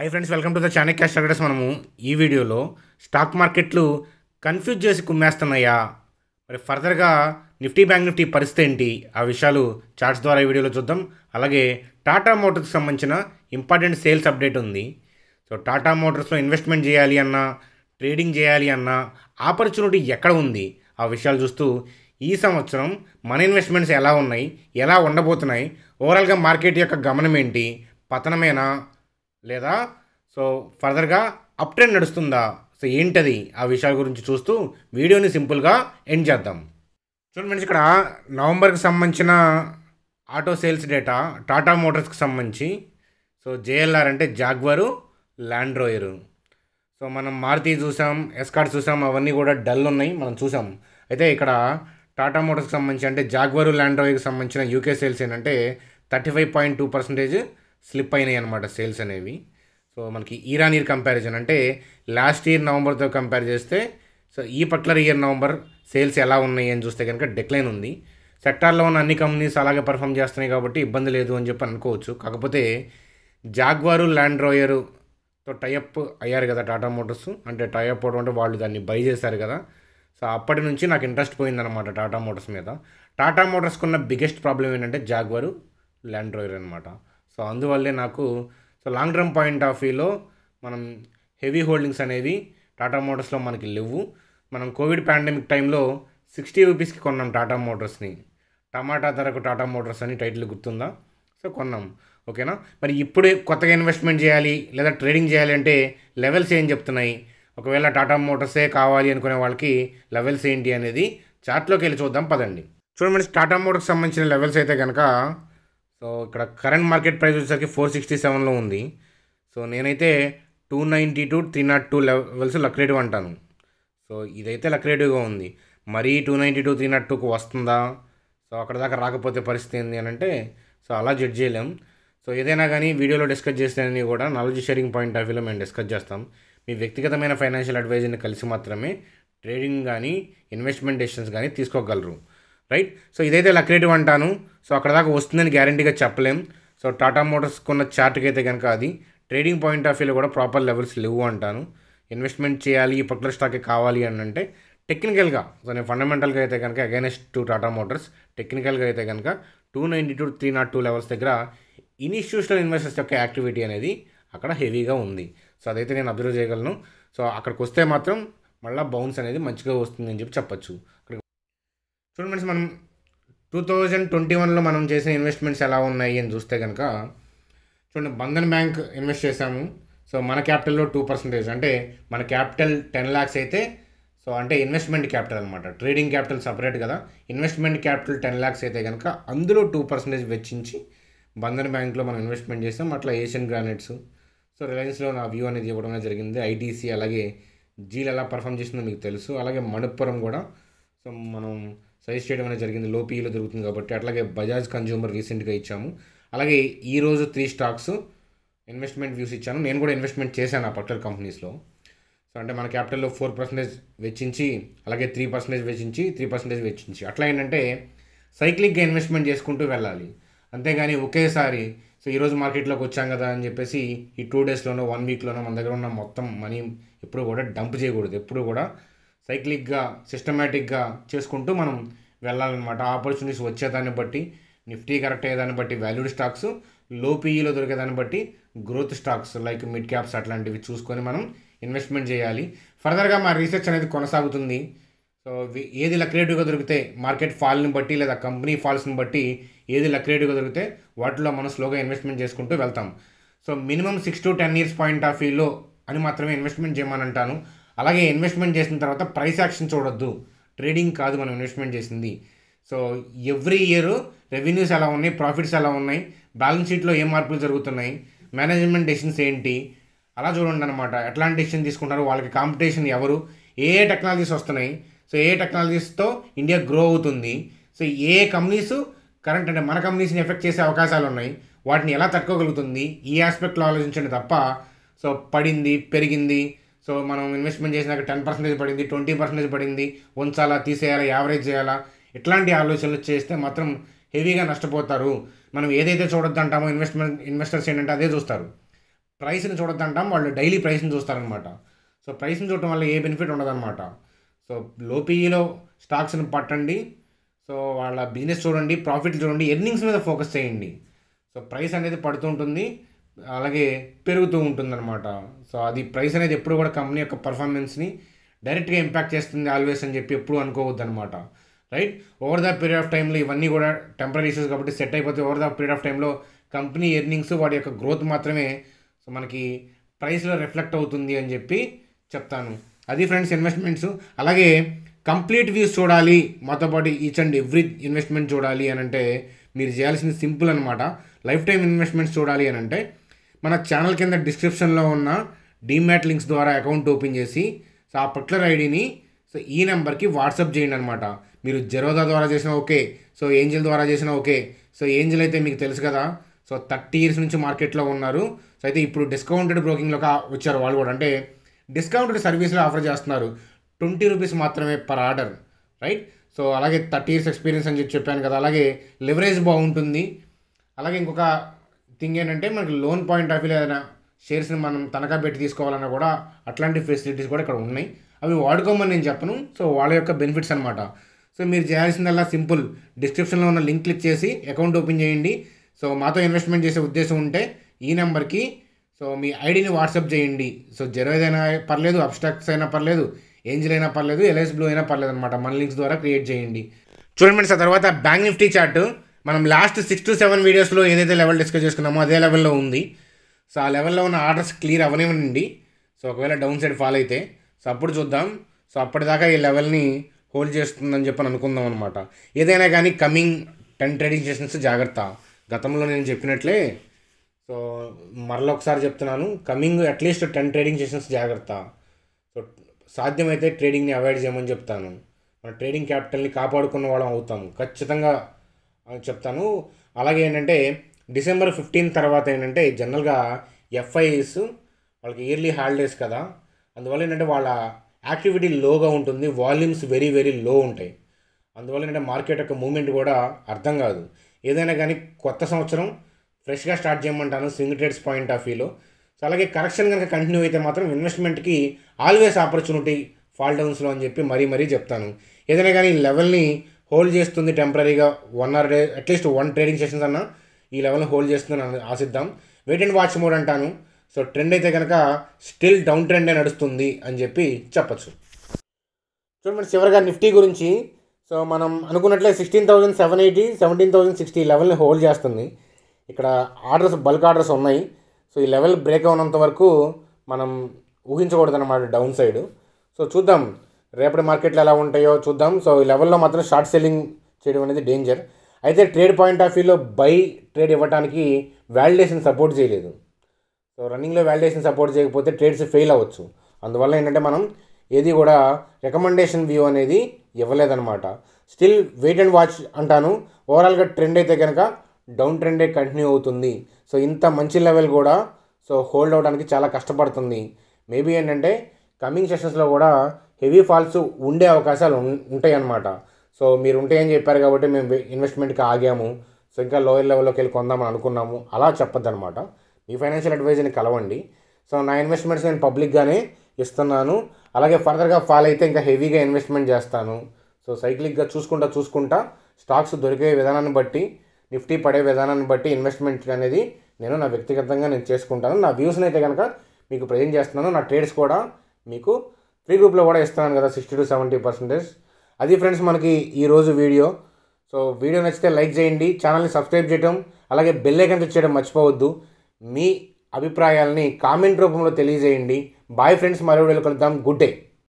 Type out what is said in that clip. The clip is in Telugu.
high friends welcome to the Chanakya starters మనము ఈ వీడియోలో స్టాక్ మార్కెట్లు కన్ఫ్యూజ్ చేసి కుమ్మేస్తున్నాయా మరి ఫర్దర్గా నిఫ్టీ బ్యాంక్ నిఫ్టీ పరిస్థితి ఏంటి ఆ విషయాలు చార్ట్స్ ద్వారా ఈ వీడియోలో చూద్దాం అలాగే టాటా మోటార్స్కి సంబంధించిన ఇంపార్టెంట్ సేల్స్ అప్డేట్ ఉంది సో టాటా మోటార్స్లో ఇన్వెస్ట్మెంట్ చేయాలి అన్నా ట్రేడింగ్ చేయాలి అన్నా ఆపర్చునిటీ ఎక్కడ ఉంది ఆ విషయాలు చూస్తూ ఈ సంవత్సరం మన ఇన్వెస్ట్మెంట్స్ ఎలా ఉన్నాయి ఎలా ఉండబోతున్నాయి ఓవరాల్గా మార్కెట్ యొక్క గమనం ఏంటి పతనమేనా లేదా సో ఫర్దర్గా అప్ ట్రెండ్ నడుస్తుందా సో ఏంటది ఆ విషయాల గురించి చూస్తూ వీడియోని సింపుల్గా ఎండ్ చేద్దాం చూడండి ఇక్కడ నవంబర్కి సంబంధించిన ఆటో సేల్స్ డేటా టాటా మోటార్స్కి సంబంధించి సో జేఎల్ఆర్ అంటే జాగ్వరు ల్యాండ్ రోయరు సో మనం మారుతి చూసాం ఎస్కార్ట్ చూసాం అవన్నీ కూడా డల్ ఉన్నాయి మనం చూసాం అయితే ఇక్కడ టాటా మోటార్స్కి సంబంధించి అంటే జాగ్వరు ల్యాండ్ రోయర్కి సంబంధించిన యూకే సేల్స్ ఏంటంటే thirty five point two percentage slip అయినాయి అనమాట సేల్స్ అనేవి సో మనకి ఈరాన్ ఇయర్ కంపారిజన్ అంటే లాస్ట్ ఇయర్ నవంబర్తో కంపేర్ చేస్తే సో ఈ పర్టికులర్ ఇయర్ నవంబర్ సేల్స్ ఎలా ఉన్నాయి అని చూస్తే కనుక డిక్లైన్ ఉంది సెక్టార్లో ఉన్న అన్ని కంపెనీస్ అలాగే పర్ఫామ్ చేస్తున్నాయి కాబట్టి ఇబ్బంది లేదు అని చెప్పి అనుకోవచ్చు కాకపోతే జాగ్వారు ల్యాండ్ రోయరుతో టైఅప్ అయ్యారు కదా టాటా మోటార్స్ అంటే టైఅప్ అవడం అంటే వాళ్ళు దాన్ని బై చేశారు కదా సో అప్పటి నుంచి నాకు ఇంట్రెస్ట్ పోయిందనమాట టాటా మోటార్స్ మీద టాటా మోటార్స్కున్న బిగ్గెస్ట్ ప్రాబ్లం ఏంటంటే జాగ్వారు ల్యాండ్ రోయర్ అనమాట సో అందువల్లే నాకు so long term point of వ్యూలో మనం హెవీ హోల్డింగ్స్ అనేవి టాటా మోటార్స్లో మనకి లేవు మనం కోవిడ్ పాండమిక్ టైంలో సిక్స్టీ రూపీస్కి కొన్నాం టాటా మోటార్స్ని టమాటా ధరకు టాటా మోటార్స్ అని టైటిల్ గుర్తుందా సో కొన్నాం ఓకేనా మరి ఇప్పుడే కొత్తగా ఇన్వెస్ట్మెంట్ చేయాలి లేదా ట్రేడింగ్ చేయాలి అంటే లెవెల్స్ ఏం చెప్తున్నాయి ఒకవేళ టాటా మోటార్సే కావాలి అనుకునే వాళ్ళకి లెవెల్స్ ఏంటి అనేది చార్ట్లోకి వెళ్ళి చూద్దాం పదండి చూడండి టాటా మోటార్కి సంబంధించిన లెవెల్స్ అయితే కనుక సో ఇక్కడ కరెంట్ మార్కెట్ ప్రైస్ వచ్చేసరికి ఫోర్ సిక్స్టీ సెవెన్లో ఉంది సో నేనైతే two ninety two three nought two levels lucrative అంటాను సో ఇదైతే లక్రేటివ్గా ఉంది మరీ two ninety two three nought టూకు వస్తుందా సో అక్కడ దాకా రాకపోతే పరిస్థితి ఏంది అని అంటే సో అలా జడ్జ్ చేయలేం సో ఏదైనా కానీ వీడియోలో డిస్కస్ చేసినవి కూడా నాలెడ్జ్ షేరింగ్ పాయింట్ ఆఫ్ వ్యూలో మేము డిస్కస్ చేస్తాం మీ వ్యక్తిగతమైన ఫైనాన్షియల్ అడ్వైజర్ని కలిసి మాత్రమే ట్రేడింగ్ కానీ ఇన్వెస్ట్మెంట్ డెసిషన్స్ కానీ తీసుకోగలరు రైట్ సో ఇదైతే లక్రేటివ్ అంటాను సో అక్కడ దాకా వస్తుందని గ్యారంటీగా చెప్పలేం సో టాటా మోటార్స్ కొన్న చార్ట్కి అయితే కనుక అది ట్రేడింగ్ పాయింట్ ఆఫ్ వ్యూలో కూడా ప్రాపర్ లెవెల్స్ లేవు అంటాను ఇన్వెస్ట్మెంట్ చేయాలి ఈ పర్టికులర్ స్టాకే కావాలి అని అంటే టెక్నికల్గా సో నేను ఫండమెంటల్గా అయితే కనుక అగైనెస్ట్ టు టాటా మోటార్స్ టెక్నికల్గా అయితే కనుక two ninety two three nought two levels దగ్గర ఇన్స్టిట్యూషనల్ ఇన్వెస్టర్స్ యొక్క యాక్టివిటీ అనేది అక్కడ హెవీగా ఉంది సో అదైతే నేను అబ్జర్వ్ చేయగలను సో అక్కడికి వస్తే మాత్రం మళ్ళీ బౌన్స్ అనేది మంచిగా వస్తుంది అని చెప్పి చెప్పచ్చు అక్కడ చూడండి మనం టూ థౌజండ్ ట్వంటీ వన్లో మనం చేసిన ఇన్వెస్ట్మెంట్స్ ఎలా ఉన్నాయి అని చూస్తే కనుక చూడండి బంధన్ బ్యాంక్ ఇన్వెస్ట్ చేశాము సో మన క్యాపిటల్లో టూ పర్సెంటేజ్ అంటే మన క్యాపిటల్ టెన్ ల్యాక్స్ అయితే సో అంటే ఇన్వెస్ట్మెంట్ క్యాపిటల్ అనమాట ట్రేడింగ్ క్యాపిటల్ సపరేట్ కదా ఇన్వెస్ట్మెంట్ క్యాపిటల్ టెన్ ల్యాక్స్ అయితే కనుక అందులో టూ పర్సెంటేజ్ వెచ్చించి బంధన్ బ్యాంక్లో మనం ఇన్వెస్ట్మెంట్ చేసాం అట్లా ఏషియన్ గ్రానైట్స్ సో రిలయన్స్లో నా వ్యూ అనేది ఇవ్వడం జరిగింది ఐటీసీ అలాగే జీల్ ఎలా పర్ఫామ్ చేసిందో మీకు తెలుసు అలాగే మణుపురం కూడా సో మనం సజెస్ట్ చేయడం అనేది జరిగింది లో పీఈలో e దొరుకుతుంది కాబట్టి అట్లాగే బజాజ్ కన్జ్యూమర్ రీసెంట్గా ఇచ్చాము అలాగే ఈరోజు త్రీ స్టాక్స్ ఇన్వెస్ట్మెంట్ వ్యూస్ ఇచ్చాను నేను కూడా ఇన్వెస్ట్మెంట్ చేశాను ఆ పర్టికులర్ కంపెనీస్లో సో అంటే మన క్యాపిటల్లో ఫోర్ పర్సెంటేజ్ వెచ్చించి అలాగే త్రీ పర్సెంటేజ్ వెచ్చించి త్రీ పర్సెంటేజ్ వెచ్చించి అట్లా ఏంటంటే సైక్లిక్గా ఇన్వెస్ట్మెంట్ చేసుకుంటూ వెళ్ళాలి అంతేగాని ఒకేసారి సో ఈరోజు మార్కెట్లోకి వచ్చాం కదా అని చెప్పేసి ఈ టూ డేస్లోనో వన్ వీక్లోనో మన దగ్గర ఉన్న మొత్తం మనీ ఎప్పుడు కూడా డంప్ చేయకూడదు ఎప్పుడు కూడా సైక్లిక్గా సిస్టమేటిక్గా చేసుకుంటూ మనం వెళ్ళాలన్నమాట ఆపర్చునిటీస్ వచ్చేదాన్ని బట్టి నిఫ్టీ కరెక్ట్ అయ్యేదాన్ని బట్టి వాల్యూడ్ స్టాక్స్ e లో పీఈలో దొరికేదాన్ని బట్టి growth stocks like mid caps అట్లాంటివి చూసుకొని మనం ఇన్వెస్ట్మెంట్ చేయాలి ఫర్దర్గా మా రీసెర్చ్ అనేది కొనసాగుతుంది సో ఏది లక్రేటివ్గా దొరికితే మార్కెట్ ఫాల్ని బట్టి లేదా కంపెనీ ఫాల్స్ని బట్టి ఏది లక్రేటివ్గా దొరికితే వాటిలో మనం స్లోగా ఇన్వెస్ట్మెంట్ చేసుకుంటూ వెళ్తాం so minimum six to ten years point of వ్యూలో అని మాత్రమే ఇన్వెస్ట్మెంట్ చేయమని అంటాను అలాగే ఇన్వెస్ట్మెంట్ చేసిన తర్వాత ప్రైస్ యాక్షన్ చూడొద్దు ట్రేడింగ్ కాదు మనం ఇన్వెస్ట్మెంట్ చేసింది సో ఎవ్రీ ఇయర్ రెవెన్యూస్ ఎలా ఉన్నాయి ప్రాఫిట్స్ ఎలా ఉన్నాయి బ్యాలెన్స్ షీట్లో ఏ మార్పులు జరుగుతున్నాయి మేనేజ్మెంట్ డెసిషన్స్ ఏంటి అలా చూడండి అనమాట ఎట్లాంటి డెసిషన్ తీసుకుంటారు వాళ్ళకి కాంపిటీషన్ ఎవరు ఏ టెక్నాలజీస్ వస్తున్నాయి సో ఏ టెక్నాలజీస్తో ఇండియా గ్రో అవుతుంది సో ఏ కంపెనీస్ కరెంట్ అంటే మన కంపెనీస్ని ఎఫెక్ట్ చేసే అవకాశాలు ఉన్నాయి వాటిని ఎలా తట్టుకోగలుగుతుంది ఈ ఆస్పెక్ట్లో ఆలోచించండి తప్ప సో పడింది పెరిగింది సో మనం ఇన్వెస్ట్మెంట్ చేసినాక టెన్ పర్సెంటేజ్ పడింది ట్వంటీ పర్సెంటేజ్ పడింది ఉంచాలా తీసేయాలా యావరేజ్ చేయాలా ఇట్లాంటి ఆలోచనలు చేస్తే మాత్రం హెవీగా నష్టపోతారు మనం ఏదైతే చూడొద్దంటామో ఇన్వెస్ట్మెంట్ ఇన్వెస్టర్స్ ఏంటంటే అదే చూస్తారు ప్రైస్ని చూడొద్దంటాం వాళ్ళు డైలీ ప్రైస్ని చూస్తారనమాట సో ప్రైస్ని చూడటం వల్ల ఏ బెనిఫిట్ ఉండదన్నమాట సో లోపీలో e స్టాక్స్ని పట్టండి సో వాళ్ళ బిజినెస్ చూడండి ప్రాఫిట్ చూడండి ఎర్నింగ్స్ మీద ఫోకస్ చేయండి సో ప్రైస్ అనేది పడుతుంటుంది అలాగే పెరుగుతూ ఉంటుందన్నమాట సో అది ప్రైస్ అనేది ఎప్పుడు కూడా కంపెనీ యొక్క పర్ఫార్మెన్స్ని డైరెక్ట్గా ఇంపాక్ట్ చేస్తుంది ఆల్వేస్ అని చెప్పి ఎప్పుడు అనుకోవద్దు అనమాట right over the period of టైంలో ఇవన్నీ కూడా టెంపరీ ఇష్యూస్ కాబట్టి సెట్ అయిపోతే ఓవర్ ద పీరియడ్ ఆఫ్ టైంలో కంపెనీ ఎర్నింగ్స్ వాటి యొక్క గ్రోత్ మాత్రమే సో మనకి ప్రైస్లో రిఫ్లెక్ట్ అవుతుంది అని చెప్పి చెప్తాను అది ఫ్రెండ్స్ ఇన్వెస్ట్మెంట్స్ అలాగే కంప్లీట్ వ్యూస్ చూడాలి మాతో పాటు ఈచ్ అండ్ ఎవ్రీ ఇన్వెస్ట్మెంట్ చూడాలి అని అంటే మీరు చేయాల్సింది సింపుల్ అనమాట లైఫ్ టైం ఇన్వెస్ట్మెంట్స్ చూడాలి అని అంటే మన ఛానల్ కింద డిస్క్రిప్షన్లో ఉన్న డీమ్యాట్ లింక్స్ ద్వారా అకౌంట్ ఓపెన్ చేసి సో ఆ పర్టికులర్ ఐడిని సో ఈ నెంబర్కి వాట్సాప్ చేయండి అనమాట మీరు జరోదా ద్వారా చేసినా ఓకే సో ఏంజిల్ ద్వారా చేసినా ఓకే సో ఏంజిల్ అయితే మీకు తెలుసు కదా సో థర్టీ ఇయర్స్ నుంచి మార్కెట్లో ఉన్నారు సో అయితే ఇప్పుడు డిస్కౌంటెడ్ బ్రోకింగ్లోకి వచ్చారు వాళ్ళు కూడా అంటే డిస్కౌంటెడ్ సర్వీస్లో ఆఫర్ చేస్తున్నారు ట్వంటీ రూపీస్ మాత్రమే పర్ ఆర్డర్ రైట్ సో అలాగే థర్టీ ఇయర్స్ ఎక్స్పీరియన్స్ అని చెప్పి చెప్పాను కదా అలాగే లివరేజ్ బాగుంటుంది అలాగే ఇంకొక థింగ్ ఏంటంటే మనకి లోన్ పాయింట్ ఆఫ్ వ్యూ ఏదైనా షేర్స్ని మనం తనఖా పెట్టి తీసుకోవాలన్నా కూడా అట్లాంటి ఫెసిలిటీస్ కూడా ఇక్కడ ఉన్నాయి అవి వాడుకోమని నేను చెప్పను సో వాళ్ళ యొక్క బెనిఫిట్స్ అనమాట సో మీరు చేయాల్సిందల్లా సింపుల్ డిస్క్రిప్షన్లో ఉన్న లింక్ క్లిక్ చేసి అకౌంట్ ఓపెన్ చేయండి సో మాతో ఇన్వెస్ట్మెంట్ చేసే ఉద్దేశం ఉంటే ఈ నెంబర్కి సో మీ ఐడిని వాట్సాప్ చేయండి సో జెరోయిద్ అయినా పర్లేదు అబ్స్ట్రాక్ట్స్ అయినా పర్లేదు ఏంజిల్ అయినా పర్లేదు ఎల్ఎస్ బ్లూ అయినా పర్లేదు అనమాట మన లింక్స్ ద్వారా క్రియేట్ చేయండి చూడండి ఫ్రెండ్స్ తర్వాత బ్యాంక్ నిఫ్టీ చార్ట్ మనం లాస్ట్ సిక్స్ టు సెవెన్ వీడియోస్లో ఏదైతే లెవెల్ డిస్కస్ చేసుకున్నామో అదే లెవెల్లో ఉంది సో ఆ లెవెల్లో ఉన్న ఆర్డర్స్ క్లియర్ అవనివ్వండి సో ఒకవేళ డౌన్ సైడ్ ఫాల్ అయితే సో అప్పుడు చూద్దాం సో అప్పటిదాకా ఈ లెవెల్ని హోల్డ్ చేస్తుందని చెప్పని అనుకుందాం అనమాట ఏదైనా కానీ కమింగ్ టెన్ ట్రేడింగ్ సెషన్స్ జాగ్రత్త గతంలో నేను చెప్పినట్లే సో మరలా ఒకసారి చెప్తున్నాను coming at least ten trading sessions జాగ్రత్త సో సాధ్యమైతే ట్రేడింగ్ని అవాయిడ్ చేయమని చెప్తాను మన ట్రేడింగ్ క్యాపిటల్ని కాపాడుకున్న వాళ్ళం అవుతాము ఖచ్చితంగా అని చెప్తాను అలాగే ఏంటంటే డిసెంబర్ ఫిఫ్టీన్ తర్వాత ఏంటంటే జనరల్గా ఎఫ్ఐఎస్ వాళ్ళకి ఇయర్లీ హాలిడేస్ కదా అందువల్ల ఏంటంటే వాళ్ళ యాక్టివిటీ లోగా ఉంటుంది వాల్యూమ్స్ వెరీ వెరీ లో ఉంటాయి అందువల్ల ఏంటంటే మార్కెట్ యొక్క మూమెంట్ కూడా అర్థం కాదు ఏదైనా కానీ కొత్త సంవత్సరం ఫ్రెష్గా స్టార్ట్ చేయమంటాను స్వింగ్ ట్రేడ్స్ పాయింట్ ఆఫ్ వ్యూలో సో అలాగే కరెక్షన్ కనుక కంటిన్యూ అయితే మాత్రం ఇన్వెస్ట్మెంట్కి ఆల్వేస్ ఆపర్చునిటీ ఫాల్ డౌన్స్లో అని చెప్పి మరీ మరీ చెప్తాను ఏదైనా కానీ లెవెల్ని హోల్డ్ చేస్తుంది టెంపరీగా one or day at least one trading sessions అన్న ఈ లెవెల్ని హోల్డ్ చేస్తుందని ఆశిద్దాం వెయిట్ అండ్ వాచ్ మోడ్ అంటాను సో ట్రెండ్ అయితే కనుక స్టిల్ డౌన్ ట్రెండే నడుస్తుంది అని చెప్పి చెప్పచ్చు చూడండి చివరిగా నిఫ్టీ గురించి సో మనం అనుకున్నట్లే sixteen thousand seven eighty seventeen thousand sixty లెవెల్ని హోల్డ్ చేస్తుంది ఇక్కడ ఆర్డర్స్ బల్క్ ఆర్డర్స్ ఉన్నాయి సో ఈ లెవెల్ బ్రేక్ అవునంత వరకు మనం అన్నమాట డౌన్ సైడ్ సో చూద్దాం రేపటి మార్కెట్లు ఎలా ఉంటాయో చూద్దాం సో ఈ లెవెల్లో మాత్రం షార్ట్ సెల్లింగ్ చేయడం అనేది డేంజర్ అయితే ట్రేడ్ పాయింట్ ఆఫ్ వ్యూలో బై ట్రేడ్ ఇవ్వడానికి వ్యాలిడేషన్ సపోర్ట్ చేయలేదు సో రన్నింగ్లో వ్యాలిడేషన్ సపోర్ట్ చేయకపోతే ట్రేడ్స్ ఫెయిల్ అవ్వచ్చు అందువల్ల ఏంటంటే మనం ఏది కూడా రికమెండేషన్ వ్యూ అనేది ఇవ్వలేదన్నమాట స్టిల్ వెయిట్ అండ్ వాచ్ అంటాను ఓవరాల్గా ట్రెండ్ అయితే కనుక డౌన్ ట్రెండే కంటిన్యూ అవుతుంది సో ఇంత మంచి లెవెల్ కూడా సో హోల్డ్ అవడానికి చాలా కష్టపడుతుంది మేబీ ఏంటంటే కమింగ్ సెషన్స్లో కూడా హెవీ ఫాల్స్ ఉండే అవకాశాలు ఉంటాయి అనమాట సో మీరు ఉంటాయని చెప్పారు కాబట్టి మేము ఇన్వెస్ట్మెంట్కి ఆగాము సో ఇంకా లోయర్ లెవెల్లోకి వెళ్ళి కొందామని అనుకున్నాము అలా అనమాట మీ ఫైనాన్షియల్ అడ్వైజర్ని కలవండి సో నా ఇన్వెస్ట్మెంట్స్ నేను పబ్లిక్గానే ఇస్తున్నాను అలాగే ఫర్దర్గా ఫాల్ అయితే ఇంకా హెవీగా ఇన్వెస్ట్మెంట్ చేస్తాను సో సైక్లిక్గా చూసుకుంటా చూసుకుంటా స్టాక్స్ దొరికే విధానాన్ని బట్టి నిఫ్టీ పడే విధానాన్ని బట్టి ఇన్వెస్ట్మెంట్ అనేది నేను నా వ్యక్తిగతంగా నేను చేసుకుంటాను నా వ్యూస్ని అయితే కనుక మీకు ప్రజెంట్ చేస్తున్నాను నా ట్రేడ్స్ కూడా మీకు ఫ్రీ గ్రూప్లో కూడా ఇస్తున్నాను కదా సిక్స్టీ టు సెవెంటీ పర్సెంటేజ్ అది ఫ్రెండ్స్ మనకి ఈరోజు వీడియో సో వీడియో నచ్చితే లైక్ చేయండి ఛానల్ని సబ్స్క్రైబ్ చేయడం అలాగే బెల్ ఐకన్ చేయడం మర్చిపోవద్దు మీ అభిప్రాయాలని కామెంట్ రూపంలో తెలియజేయండి బాయ్ ఫ్రెండ్స్ మరో వీడియోలో కలుద్దాం గుడ్ డే